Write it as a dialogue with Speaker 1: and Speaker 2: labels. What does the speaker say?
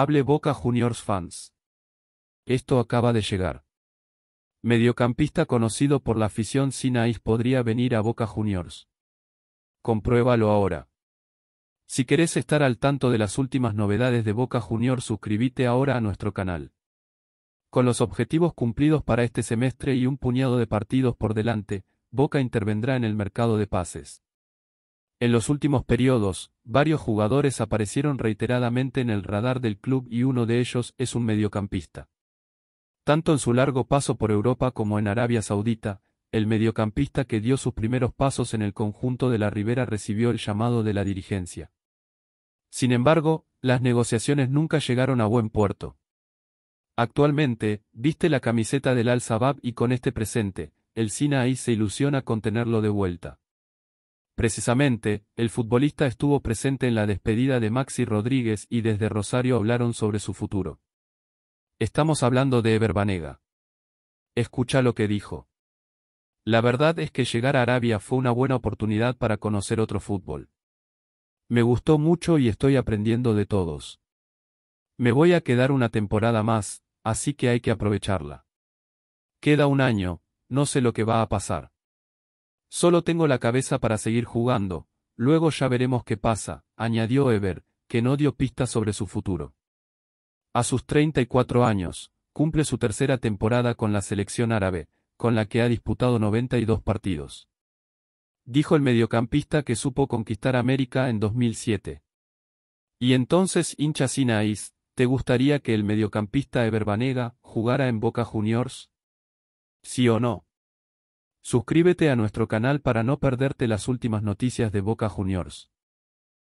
Speaker 1: Hable Boca Juniors fans. Esto acaba de llegar. Mediocampista conocido por la afición Sinais podría venir a Boca Juniors. Compruébalo ahora. Si querés estar al tanto de las últimas novedades de Boca Juniors, suscríbete ahora a nuestro canal. Con los objetivos cumplidos para este semestre y un puñado de partidos por delante, Boca intervendrá en el mercado de pases. En los últimos periodos, varios jugadores aparecieron reiteradamente en el radar del club y uno de ellos es un mediocampista. Tanto en su largo paso por Europa como en Arabia Saudita, el mediocampista que dio sus primeros pasos en el conjunto de la Ribera recibió el llamado de la dirigencia. Sin embargo, las negociaciones nunca llegaron a buen puerto. Actualmente, viste la camiseta del Al-Shabaab y con este presente, el Sinaí se ilusiona con tenerlo de vuelta. Precisamente, el futbolista estuvo presente en la despedida de Maxi Rodríguez y desde Rosario hablaron sobre su futuro. Estamos hablando de Ever Escucha lo que dijo. La verdad es que llegar a Arabia fue una buena oportunidad para conocer otro fútbol. Me gustó mucho y estoy aprendiendo de todos. Me voy a quedar una temporada más, así que hay que aprovecharla. Queda un año, no sé lo que va a pasar. Solo tengo la cabeza para seguir jugando, luego ya veremos qué pasa, añadió Ever, que no dio pistas sobre su futuro. A sus 34 años, cumple su tercera temporada con la selección árabe, con la que ha disputado 92 partidos. Dijo el mediocampista que supo conquistar América en 2007. Y entonces, hincha Sinaís, ¿te gustaría que el mediocampista Ever Banega jugara en Boca Juniors? ¿Sí o no? Suscríbete a nuestro canal para no perderte las últimas noticias de Boca Juniors.